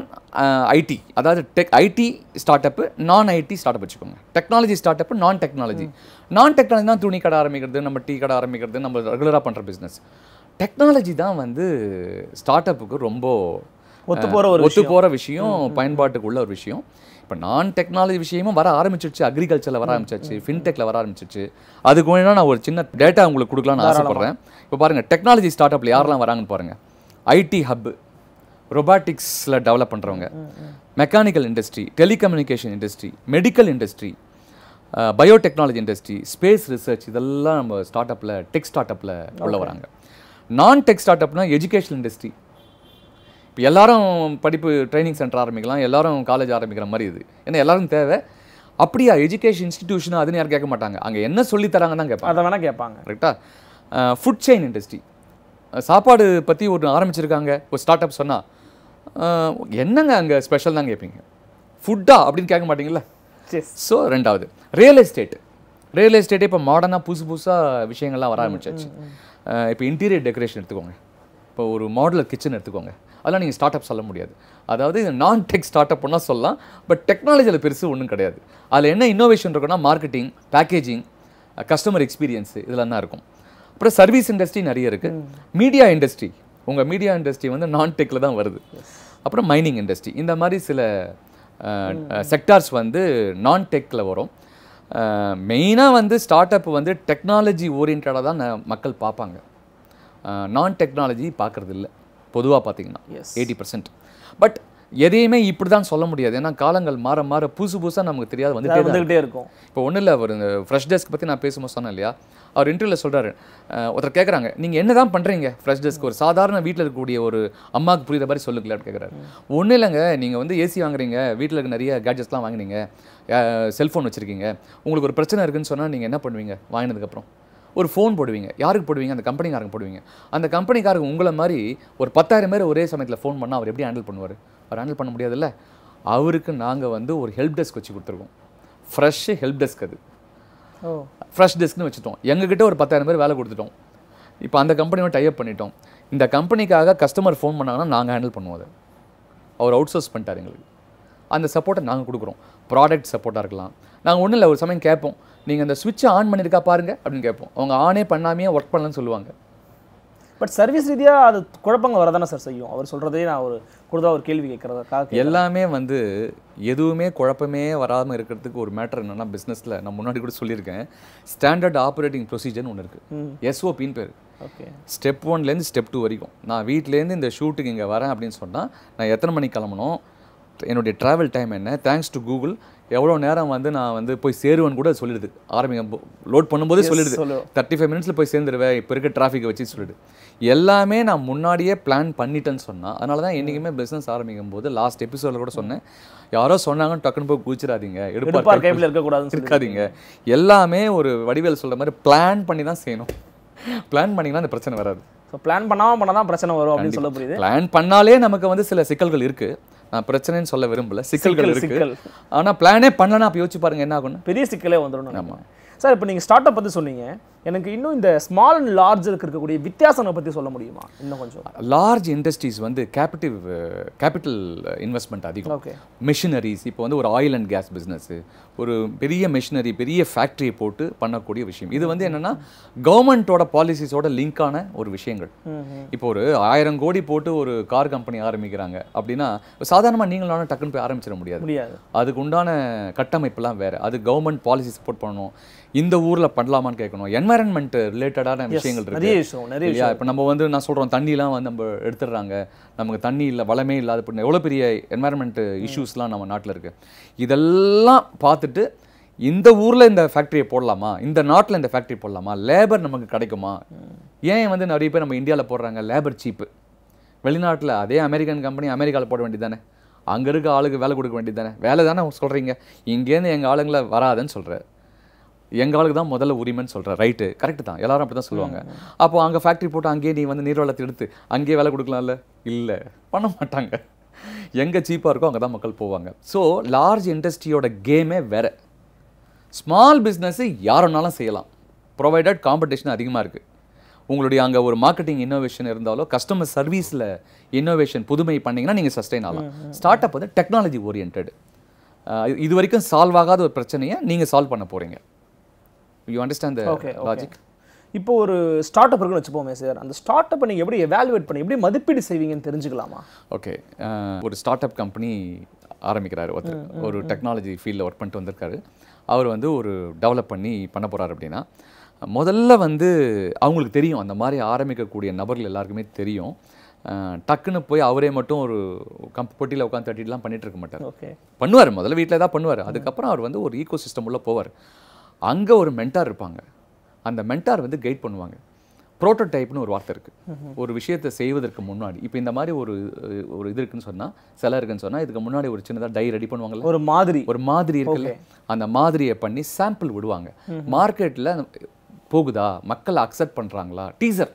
ஐடி அதாவது டெக் ஐடி ஸ்டார்ட் அப்பு நான் ஐடி ஸ்டார்ட் அப் வச்சுக்கோங்க டெக்னாலஜி ஸ்டார்ட் அப்பு நான் டெக்னாலஜி நான் டெக்னாலஜி தான் துணி கடை ஆரம்பிக்கிறது நம்ம டீ கடை ஆரம்பிக்கிறது நம்ம ரெகுலராக பண்ணுற பிஸ்னஸ் டெக்னாலஜி தான் வந்து ஸ்டார்ட் அப்புக்கு ரொம்ப ஒத்து போகிற ஒரு ஒத்து போகிற விஷயம் பயன்பாட்டுக்குள்ள ஒரு விஷயம் இப்போ நான் டெக்னாலஜி விஷயமும் வர ஆரம்பிச்சிருச்சு அக்ரிகல்ச்சரில் வர ஆரம்பிச்சிருச்சு ஃபின்டெக்கில் வர ஆரம்பிச்சிருச்சு அதுக்கு வேணால் நான் ஒரு சின்ன டேட்டா உங்களுக்கு கொடுக்கலாம்னு ஆசைப்பட்றேன் இப்போ பாருங்கள் டெக்னாலஜி ஸ்டார்ட் அப்பில் யாரெல்லாம் வராங்கன்னு பாருங்கள் ஐடி ஹப்பு ரொபாட்டிக்ஸில் டெவலப் பண்ணுறவங்க mechanical industry telecommunication industry medical industry biotechnology industry space research இதெல்லாம் நம்ம ஸ்டார்ட் அப்பில் டெக் ஸ்டார்ட் அப்பில் உள்ள வராங்க நான் டெக் ஸ்டார்ட் அப்னால் எஜுகேஷன் இண்டஸ்ட்ரி இப்போ எல்லாரும் படிப்பு ட்ரைனிங் சென்டர் ஆரம்பிக்கலாம் எல்லாரும் காலேஜ் ஆரம்பிக்கிற மாதிரி இது ஏன்னா எல்லாரும் தேவை அப்படியா எஜுகேஷன் இன்ஸ்டிடியூஷனாக அதுன்னு யாரும் கேட்க மாட்டாங்க அங்கே என்ன சொல்லி தராங்கன்னு தான் கேட்பாங்க அதை வேணால் கேட்பாங்க கரெக்டாக ஃபுட் செயின் இண்டஸ்ட்ரி சாப்பாடு பற்றி ஒன்று ஆரம்பிச்சிருக்காங்க ஒரு ஸ்டார்ட் அப் சொன்னால் என்னங்க அங்கே ஸ்பெஷல் தான் கேட்பீங்க ஃபுட்டா அப்படின்னு கேட்க மாட்டிங்களா ஸோ ரெண்டாவது ரியல் எஸ்டேட்டு ரியல் எஸ்டேட்டே இப்போ மாடர்னாக புதுசு புதுசாக விஷயங்கள்லாம் வர ஆரம்பிச்சாச்சு இப்போ இன்டீரியர் டெக்கரேஷன் எடுத்துக்கோங்க இப்போ ஒரு மாடலர் கிச்சன் எடுத்துக்கோங்க அதெல்லாம் நீங்கள் ஸ்டார்ட் அப் சொல்ல முடியாது அதாவது நான் டெக் ஸ்டார்ட் அப்னால் சொல்லலாம் பட் டெக்னாலஜியில் பெருசு ஒன்றும் கிடையாது அதில் என்ன இன்னோவேஷன் இருக்குன்னா மார்க்கெட்டிங் பேக்கேஜிங் கஸ்டமர் எக்ஸ்பீரியன்ஸு இதெல்லாம் தான் இருக்கும் அப்புறம் சர்வீஸ் இண்டஸ்ட்ரி நிறைய இருக்குது மீடியா இண்டஸ்ட்ரி உங்கள் மீடியா இண்டஸ்ட்ரி வந்து நான் டெக்கில் தான் வருது அப்புறம் மைனிங் இண்டஸ்ட்ரி இந்த மாதிரி சில செக்டார்ஸ் வந்து நான் டெக்கில் வரும் மெயினாக வந்து ஸ்டார்ட் அப் வந்து டெக்னாலஜி ஓரியன்டாக தான் மக்கள் பார்ப்பாங்க நான் டெக்னாலஜி பார்க்குறது இல்லை பொதுவாக பார்த்தீங்கன்னா எயிட்டி பர்சன்ட் பட் எதையுமே இப்படி தான் சொல்ல முடியாது ஏன்னா காலங்கள் மாற மாற புதுசு புதுசாக நமக்கு தெரியாது வந்து வந்துகிட்டே இருக்கும் இப்போ ஒன்றும் இல்லை அவர் இந்த ஃப்ரெஷ் டெஸ்க் பற்றி நான் பேசும்போது சொன்னேன் இல்லையா அவர் இன்டர்வியூவில் சொல்கிறாரு ஒருத்தர் கேட்குறாங்க நீங்கள் என்ன தான் பண்ணுறீங்க ஃப்ரெஷ் டெஸ்க் ஒரு சாதாரண வீட்டில் இருக்கக்கூடிய ஒரு அம்மாவுக்கு புரியுத மாதிரி சொல்லுங்களான்னு கேட்குறாரு ஒன்றும் இல்லைங்க நீங்கள் வந்து ஏசி வாங்குறீங்க வீட்டில் இருக்க நிறைய கேட்ஜெட்ஸ்லாம் வாங்கினீங்க செல்ஃபோன் வச்சுருக்கீங்க உங்களுக்கு ஒரு பிரச்சனை இருக்குன்னு சொன்னால் நீங்கள் என்ன பண்ணுவீங்க வாங்கினதுக்கப்புறம் ஒரு ஃபோன் போடுவீங்க யாருக்கு போடுவீங்க அந்த கம்பெனிக்காரங்க போடுவீங்க அந்த கம்பெனிக்காரங்க உங்களை மாதிரி ஒரு பத்தாயிரம் பேர் ஒரே சமயத்தில் ஃபோன் பண்ணால் அவர் எப்படி ஹேண்டில் பண்ணுவார் அவர் ஹேண்டில் பண்ண முடியாதுல்ல அவருக்கு நாங்கள் வந்து ஒரு ஹெல்ப் டெஸ்க் வச்சு கொடுத்துருக்கோம் ஃப்ரெஷ்ஷு ஹெல்ப் டெஸ்க் அது ஃப்ரெஷ் டெஸ்க்னு வச்சுட்டோம் எங்ககிட்ட ஒரு பத்தாயிரம் பேர் வேலை கொடுத்துட்டோம் இப்போ அந்த கம்பெனியோட டைப் பண்ணிட்டோம் இந்த கம்பெனிக்காக கஸ்டமர் ஃபோன் பண்ணாங்கன்னா நாங்கள் ஹேண்டில் பண்ணுவோம் அதை அவர் அவுட் சோர்ஸ் பண்ணிட்டார் எங்களுக்கு அந்த சப்போர்ட்டை நாங்கள் கொடுக்குறோம் ப்ராடக்ட் சப்போர்ட்டாக இருக்கலாம் நாங்கள் ஒன்றும் இல்லை ஒரு சமயம் கேட்போம் நீங்கள் அந்த சுவிட்சை ஆன் பண்ணியிருக்கா பாருங்கள் அப்படின்னு கேட்போம் அவங்க ஆனே பண்ணாமையே ஒர்க் பண்ணலன்னு சொல்லுவாங்க பட் சர்வீஸ் ரீதியாக அது குழப்பங்கள் வரதானே சார் செய்யும் அவர் சொல்கிறதே நான் ஒரு கூடுதலாக ஒரு கேள்வி கேட்குறதுக்காக எல்லாமே வந்து எதுவுமே குழப்பமே வராமல் இருக்கிறதுக்கு ஒரு மேட்டர் என்னென்னா பிஸ்னஸில் நான் முன்னாடி கூட சொல்லியிருக்கேன் ஸ்டாண்டர்ட் ஆப்ரேட்டிங் ப்ரொசீஜர்னு ஒன்று இருக்குது எஸ்ஓபின்னு பேர் ஓகே ஸ்டெப் ஒன்லேருந்து ஸ்டெப் டூ வரைக்கும் நான் வீட்டிலேருந்து இந்த ஷூட்டுக்கு இங்கே வரேன் அப்படின்னு சொன்னால் நான் எத்தனை மணிக்கு கிளம்பணும் என்னுடைய ட்ராவல் டைம் என்ன தேங்க்ஸ் டு கூகுள் எவ்வளோ நேரம் வந்து நான் வந்து போய் சேருவேன்னு கூட சொல்லிடுது ஆரம்பிங்க லோட் பண்ணும்போதே சொல்லிடுது தேர்ட்டி ஃபைவ் மினிட்ஸில் போய் சேர்ந்துருவேன் இப்போ இருக்க டிராஃபிக்கை வச்சு சொல்லிடுது எல்லாமே நான் முன்னாடியே பிளான் பண்ணிட்டேன்னு சொன்னால் அதனால தான் என்றைக்குமே பிஸ்னஸ் ஆரம்பிக்கும் போது லாஸ்ட் எபிசோடில் கூட சொன்னேன் யாரோ சொன்னாங்கன்னு டக்குன்னு போய் குதிச்சிடாதீங்க எடுப்பார் கைப்பில் இருக்கக்கூடாது இருக்காதீங்க எல்லாமே ஒரு வடிவேல் சொல்கிற மாதிரி பிளான் பண்ணி தான் செய்யணும் பிளான் பண்ணிங்கன்னா அந்த பிரச்சனை வராது ஸோ பிளான் பண்ணாமல் பண்ணால் தான் பிரச்சனை வரும் அப்படின்னு சொல்ல புரியுது பிளான் பண்ணாலே நமக்கு வந்து சில சிக்கல்கள் இருக்குது பிரச்சனைன்னு சொல்ல விரும்பல சிக்கல்கள் இருக்கு ஆனால் பிளானே பண்ணலன்னா அப்போ யோசிச்சு பாருங்க என்ன ஆகும் பெரிய சிக்கலே வந்துடும் ஆமாம் சார் இப்போ நீங்கள் ஸ்டார்ட் அப் பற்றி சொன்னீங்க எனக்கு இன்னும் இந்த ஸ்மால் அண்ட் லார்ஜ் இருக்கக்கூடிய வித்தியாசங்களை பற்றி சொல்ல முடியுமா இன்னும் கொஞ்சம் லார்ஜ் இண்டஸ்ட்ரீஸ் வந்து கேபிட்டிவ் கேபிட்டல் இன்வெஸ்ட்மெண்ட் அதிகம் ஓகே மிஷினரிஸ் இப்போ வந்து ஒரு ஆயில் அண்ட் கேஸ் பிஸ்னஸ் ஒரு பெரிய மிஷினரி பெரிய ஃபேக்ட்ரியை போட்டு பண்ணக்கூடிய விஷயம் இது வந்து என்னென்னா கவர்மெண்ட்டோட பாலிசிஸோட லிங்கான ஒரு விஷயங்கள் இப்போ ஒரு ஆயிரம் கோடி போட்டு ஒரு கார் கம்பெனி ஆரம்பிக்கிறாங்க அப்படின்னா சாதாரணமாக நீங்களான டக்குன்னு போய் ஆரம்பிச்சிட முடியாது அதுக்கு உண்டான கட்டமைப்புலாம் வேறு அது கவர்மெண்ட் பாலிசி சப்போர்ட் பண்ணணும் இந்த ஊரில் பண்ணலாமான்னு கேட்கணும் என்வ என்வரன்மெண்ட் ரிலேட்டடான விஷயங்கள் இருக்கு நிறைய இப்போ நம்ம வந்து நான் சொல்கிறோம் தண்ணிலாம் வந்து நம்ம எடுத்துடுறாங்க நமக்கு தண்ணி இல்லை வளமே இல்லாத எவ்வளோ பெரிய என்வரன்மெண்ட் இஷ்யூஸ்லாம் நம்ம நாட்டில் இருக்கு இதெல்லாம் பார்த்துட்டு இந்த ஊரில் இந்த ஃபேக்ட்ரியை போடலாமா இந்த நாட்டில் இந்த ஃபேக்ட்ரி போடலாமா லேபர் நமக்கு கிடைக்குமா ஏன் வந்து நிறைய பேர் நம்ம இந்தியாவில் போடுறாங்க லேபர் சீப்பு வெளிநாட்டில் அதே அமெரிக்கன் கம்பெனி அமெரிக்காவில் போட வேண்டியது தானே அங்கே இருக்க ஆளுக்கு வேலை கொடுக்க வேண்டியது தானே வேலை தானே சொல்கிறீங்க இங்கேருந்து எங்கள் ஆளுங்களை வராதுன்னு சொல்கிறேன் எங்களுக்கு ஆளுக்கு தான் முதல்ல உரிமைன்னு சொல்கிறேன் ரைட்டு கரெக்டு தான் எல்லாரும் அப்படி தான் சொல்லுவாங்க அப்போ அங்கே ஃபேக்ட்ரி போட்டு அங்கேயே நீ வந்து நீர்வளத்தை எடுத்து அங்கேயே வேலை கொடுக்கலாம்ல இல்லை பண்ண மாட்டாங்க எங்கே சீப்பாக இருக்கோ அங்கே தான் மக்கள் போவாங்க ஸோ லார்ஜ் இண்டஸ்ட்ரியோட கேமே வேறு ஸ்மால் பிஸ்னஸ் யாருனாலும் செய்யலாம் ப்ரொவைடட் காம்படிஷன் அதிகமாக இருக்குது உங்களுடைய அங்கே ஒரு மார்க்கெட்டிங் இன்னோவேஷன் இருந்தாலோ கஸ்டமர் சர்வீஸில் இன்னோவேஷன் புதுமை பண்ணிங்கன்னா நீங்கள் சஸ்டெயின் ஆகலாம் ஸ்டார்ட் அப் வந்து டெக்னாலஜி ஓரியன்ட் இது வரைக்கும் சால்வ் ஆகாத ஒரு பிரச்சனையை நீங்கள் சால்வ் பண்ண போகிறீங்க you understand the okay logic இப்போ ஒரு ஸ்டார்ட் அப் இருக்குன்னு வச்சுப்போமே சார் அந்த ஸ்டார்ட் அப்பை நீங்கள் எப்படி எவாலுவேட் பண்ணி எப்படி மதிப்பீடு செய்வீங்கன்னு தெரிஞ்சுக்கலாமா ஓகே ஒரு ஸ்டார்ட் அப் கம்பெனி ஆரம்பிக்கிறாரு ஒருத்தர் ஒரு டெக்னாலஜி ஃபீல்டில் ஒர்க் பண்ணிட்டு வந்திருக்காரு அவர் வந்து ஒரு டெவலப் பண்ணி பண்ண போகிறார் அப்படின்னா முதல்ல வந்து அவங்களுக்கு தெரியும் அந்த மாதிரி ஆரம்பிக்கக்கூடிய நபர்கள் எல்லாருக்குமே தெரியும் டக்குன்னு போய் அவரே மட்டும் ஒரு கம்ப் பொட்டியில் உட்காந்து தட்டிட்டுலாம் பண்ணிகிட்டு இருக்க மாட்டார் பண்ணுவார் முதல்ல வீட்டில் தான் பண்ணுவார் அதுக்கப்புறம் அவர் வந்து ஒரு ஈகோ சிஸ்டம் உள்ளே போவார் அங்கே ஒரு மென்டார் இருப்பாங்க அந்த மென்டார் வந்து கைட் பண்ணுவாங்க ப்ரோட்டோடைப்னு ஒரு வார்த்தை இருக்குது ஒரு விஷயத்தை செய்வதற்கு முன்னாடி இப்போ இந்த மாதிரி ஒரு ஒரு இது இருக்குன்னு சொன்னால் சில இருக்குன்னு சொன்னால் இதுக்கு முன்னாடி ஒரு சின்னதாக டை ரெடி பண்ணுவாங்க ஒரு மாதிரி ஒரு மாதிரி இருக்குல்ல அந்த மாதிரியை பண்ணி சாம்பிள் விடுவாங்க மார்க்கெட்டில் போகுதா மக்கள் அக்செப்ட் பண்ணுறாங்களா டீசர்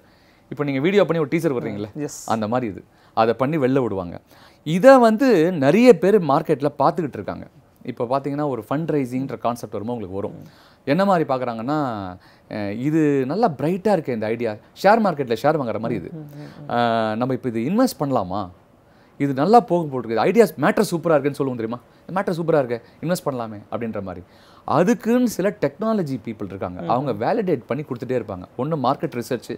இப்போ நீங்கள் வீடியோ பண்ணி ஒரு டீசர் வர்றீங்களே அந்த மாதிரி இது அதை பண்ணி வெளில விடுவாங்க இதை வந்து நிறைய பேர் மார்க்கெட்டில் பார்த்துக்கிட்டு இருக்காங்க இப்போ பார்த்தீங்கன்னா ஒரு ஃபண்ட் ரைசிங்கிற கான்செப்ட் வரும்போது உங்களுக்கு வரும் என்ன மாதிரி பார்க்குறாங்கன்னா இது நல்லா பிரைட்டாக இருக்குது இந்த ஐடியா ஷேர் மார்க்கெட்டில் ஷேர் வாங்குற மாதிரி இது நம்ம இப்போ இது இன்வெஸ்ட் பண்ணலாமா இது நல்லா போக போட்டுருக்கு ஐடியாஸ் மேட்டர் சூப்பராக இருக்குன்னு சொல்லுவோம் தெரியுமா மேட்டர் சூப்பராக இருக்கு இன்வெஸ்ட் பண்ணலாமே அப்படின்ற மாதிரி அதுக்குன்னு சில டெக்னாலஜி பீப்புள் இருக்காங்க அவங்க வேலிடேட் பண்ணி கொடுத்துட்டே இருப்பாங்க ஒன்று மார்க்கெட் ரிசர்ச்சு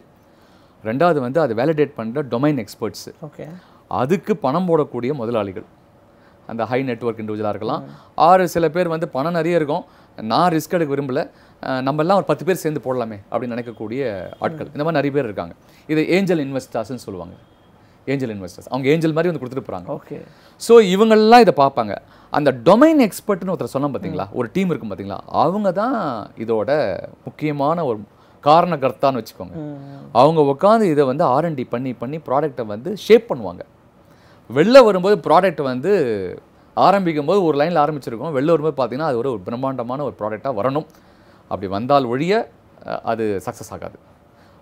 ரெண்டாவது வந்து அதை வேலிடேட் பண்ணுற டொமைன் எக்ஸ்பர்ட்ஸு ஓகே அதுக்கு பணம் போடக்கூடிய முதலாளிகள் அந்த ஹை நெட்ஒர்க் இண்டிவிஜுவலாக இருக்கலாம் ஆறு சில பேர் வந்து பணம் நிறைய இருக்கும் நான் ரிஸ்க் எடுக்க விரும்பலை நம்மெல்லாம் ஒரு பத்து பேர் சேர்ந்து போடலாமே அப்படின்னு நினைக்கக்கூடிய ஆட்கள் இந்த மாதிரி நிறைய பேர் இருக்காங்க இது ஏஞ்சல் இன்வெஸ்டர்ஸ்ன்னு சொல்லுவாங்க ஏஞ்சல் இன்வெஸ்டர்ஸ் அவங்க ஏஞ்சல் மாதிரி வந்து கொடுத்துட்டு போகிறாங்க ஓகே ஸோ இவங்கெல்லாம் இதை பார்ப்பாங்க அந்த டொமைன் எக்ஸ்பர்ட்னு ஒருத்தர் சொன்னால் பார்த்தீங்களா ஒரு டீம் இருக்கும் பார்த்தீங்களா அவங்க தான் இதோட முக்கியமான ஒரு காரணகர்த்தான்னு வச்சுக்கோங்க அவங்க உட்காந்து இதை வந்து ஆர்என்டி பண்ணி பண்ணி ப்ராடக்டை வந்து ஷேப் பண்ணுவாங்க வெளில வரும்போது ப்ராடக்ட் வந்து ஆரம்பிக்கும் போது ஒரு லைனில் ஆரம்பிச்சிருக்கோம் வெளில வரும்போது பார்த்தீங்கன்னா அது ஒரு பிரம்மாண்டமான ஒரு ப்ராடக்டாக வரணும் அப்படி வந்தால் ஒழிய அது சக்ஸஸ் ஆகாது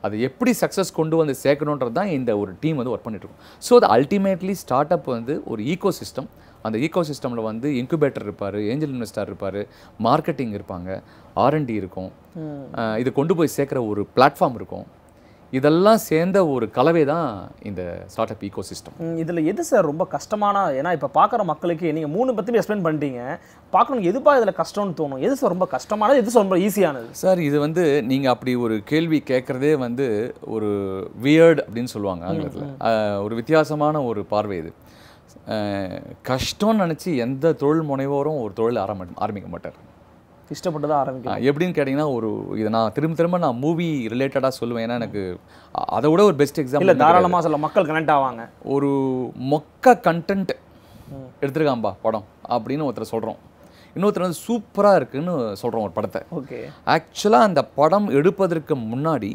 அது எப்படி சக்ஸஸ் கொண்டு வந்து சேர்க்கணுன்றது தான் இந்த ஒரு டீம் வந்து ஒர்க் பண்ணிட்டுருக்கோம் ஸோ அது அல்டிமேட்லி ஸ்டார்ட் அப் வந்து ஒரு ஈகோ சிஸ்டம் அந்த ஈகோ சிஸ்டமில் வந்து இன்குபேட்டர் இருப்பார் ஏஞ்சல் இன்வெஸ்டர் இருப்பார் மார்க்கெட்டிங் இருப்பாங்க ஆர்என்டி இருக்கும் இது கொண்டு போய் சேர்க்குற ஒரு பிளாட்ஃபார்ம் இருக்கும் இதெல்லாம் சேர்ந்த ஒரு கலவை தான் இந்த ஸ்டார்ட் அப் ஈகோ சிஸ்டம் இதில் எது சார் ரொம்ப கஷ்டமான ஏன்னா இப்போ பார்க்குற மக்களுக்கு நீங்கள் மூணு பற்றி எக்ஸ்பிளைன் பண்ணிட்டீங்க பார்க்கணும் எதுப்பா இதில் கஷ்டம்னு தோணும் எது சார் ரொம்ப கஷ்டமானது எது ரொம்ப ஈஸியானது சார் இது வந்து நீங்கள் அப்படி ஒரு கேள்வி கேட்குறதே வந்து ஒரு வியர்டு அப்படின்னு சொல்லுவாங்க ஆங்கிலத்தில் ஒரு வித்தியாசமான ஒரு பார்வை இது கஷ்டம்னு நினச்சி எந்த தொழில் முனைவோரும் ஒரு தொழில் ஆரம்பி ஆரம்பிக்க மாட்டார் இஷ்டப்பட்டு தான் ஆரம்பிக்கலாம் எப்படின்னு கேட்டிங்கன்னா ஒரு இதை நான் திரும்ப திரும்ப நான் மூவி ரிலேட்டடாக சொல்லுவேன் ஏன்னா எனக்கு அதை விட ஒரு பெஸ்ட் எக்ஸாம்பிள் இல்லை தாராளமாக சொல்ல மக்கள் கனெக்ட் ஆவாங்க ஒரு மொக்க கண்டென்ட் எடுத்துருக்காம்பா படம் அப்படின்னு ஒருத்தர் சொல்கிறோம் இன்னொருத்தர் வந்து சூப்பராக இருக்குன்னு சொல்கிறோம் ஒரு படத்தை ஓகே ஆக்சுவலாக அந்த படம் எடுப்பதற்கு முன்னாடி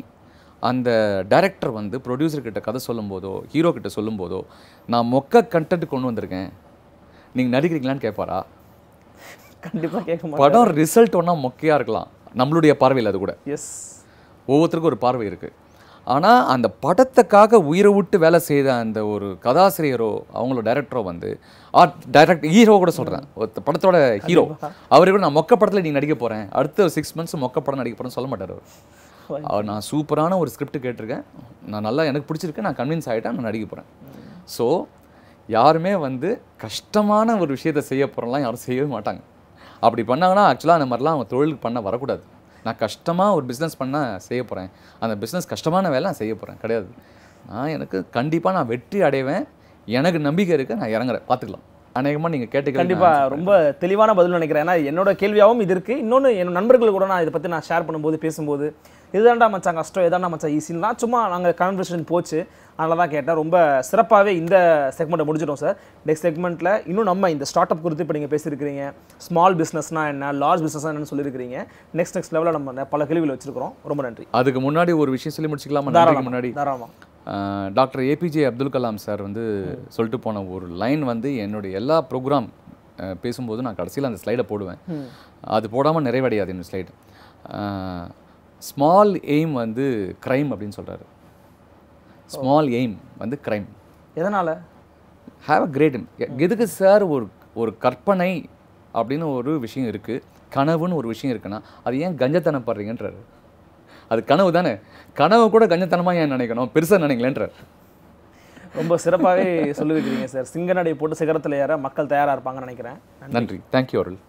அந்த டைரக்டர் வந்து ப்ரொடியூசர்கிட்ட கதை சொல்லும்போதோ ஹீரோ கிட்ட சொல்லும்போதோ நான் மொக்க கண்டென்ட் கொண்டு வந்திருக்கேன் நீங்கள் நடிக்கிறீங்களான்னு கேட்பாரா கண்டிப்பாக கேட்க மாட்டேன் படம் ரிசல்ட் ஒன்றா மொக்கையாக இருக்கலாம் நம்மளுடைய பார்வையில் அது கூட எஸ் ஒவ்வொருத்தருக்கும் ஒரு பார்வை இருக்குது ஆனால் அந்த படத்துக்காக உயிரை விட்டு வேலை செய்த அந்த ஒரு கதாசிரியரோ அவங்களோட டைரக்டரோ வந்து ஆர்ட் டைரக்ட் ஹீரோ கூட சொல்கிறேன் ஒரு படத்தோட ஹீரோ அவரை கூட நான் மொக்க படத்தில் நீங்கள் நடிக்க போகிறேன் அடுத்த ஒரு சிக்ஸ் மந்த்ஸ் மொக்க படம் நடிக்க போகிறேன்னு சொல்ல மாட்டார் அவர் நான் சூப்பரான ஒரு ஸ்கிரிப்ட் கேட்டிருக்கேன் நான் நல்லா எனக்கு பிடிச்சிருக்கேன் நான் கன்வின்ஸ் ஆகிட்டேன் நான் நடிக்க போகிறேன் ஸோ யாருமே வந்து கஷ்டமான ஒரு விஷயத்தை செய்ய போகிறோம்லாம் யாரும் செய்யவே மாட்டாங்க அப்படி பண்ணாங்கன்னா ஆக்சுவலாக அந்த மாதிரிலாம் அவங்க தொழிலுக்கு பண்ண வரக்கூடாது நான் கஷ்டமாக ஒரு பிஸ்னஸ் பண்ணால் செய்ய போகிறேன் அந்த பிஸ்னஸ் கஷ்டமான வேலை நான் செய்ய போகிறேன் கிடையாது நான் எனக்கு கண்டிப்பாக நான் வெற்றி அடைவேன் எனக்கு நம்பிக்கை இருக்குது நான் இறங்குறேன் பார்த்துக்கலாம் அநேகமாக நீங்கள் கேட்டு கண்டிப்பாக ரொம்ப தெளிவான பதில் நினைக்கிறேன் ஏன்னா என்னோட கேள்வியாகவும் இது இருக்குது இன்னொன்று என் நண்பர்கள் கூட நான் இதை பற்றி நான் ஷேர் பண்ணும்போது பேசும்போது இதுதான்டா மச்சான் கஷ்டம் எதாண்டா மச்சான் ஈஸின்னா சும்மா நாங்கள் கான்வர்சேஷன் போச்சு அதனால தான் கேட்டேன் ரொம்ப சிறப்பாகவே இந்த செக்மெண்ட்டை முடிச்சிடும் சார் நெக்ஸ்ட் செக்மெண்ட்டில் இன்னும் நம்ம இந்த ஸ்டார்ட் அப் குறித்து இப்போ நீங்கள் பேசியிருக்கிறீங்க ஸ்மால் பிஸ்னஸ்னால் என்ன லார்ஜ் பிஸ்னஸ்னா என்னன்னு சொல்லியிருக்கிறீங்க நெக்ஸ்ட் நெக்ஸ்ட் லெவலில் நம்ம பல கேள்விகள் வச்சிருக்கிறோம் ரொம்ப நன்றி அதுக்கு முன்னாடி ஒரு விஷயம் சொல்லி முடிச்சுக்கலாமா தாராளம் முன்னாடி தாராளமாக டாக்டர் ஏபிஜே அப்துல் கலாம் சார் வந்து சொல்லிட்டு போன ஒரு லைன் வந்து என்னுடைய எல்லா ப்ரோக்ராம் பேசும்போது நான் கடைசியில் அந்த ஸ்லைடை போடுவேன் அது போடாமல் நிறைவடையாது இந்த ஸ்லைடு ஸ்மால் எய்ம் வந்து க்ரைம் அப்படின்னு சொல்கிறாரு ஸ்மால் எய்ம் வந்து க்ரைம் எதனால் ஹாவ் அ கிரேட் எதுக்கு சார் ஒரு ஒரு கற்பனை அப்படின்னு ஒரு விஷயம் இருக்குது கனவுன்னு ஒரு விஷயம் இருக்குன்னா அது ஏன் கஞ்சத்தனம் படுறீங்கன்றார் அது கனவு தானே கனவு கூட கஞ்சத்தனமாக ஏன் நினைக்கணும் பெருசாக நினைக்கலன்றார் ரொம்ப சிறப்பாகவே சொல்லியிருக்கிறீங்க சார் சிங்கநடை போட்டு சிகரத்தில் ஏற மக்கள் தயாராக இருப்பாங்கன்னு நினைக்கிறேன் நன்றி தேங்க்யூ அருள்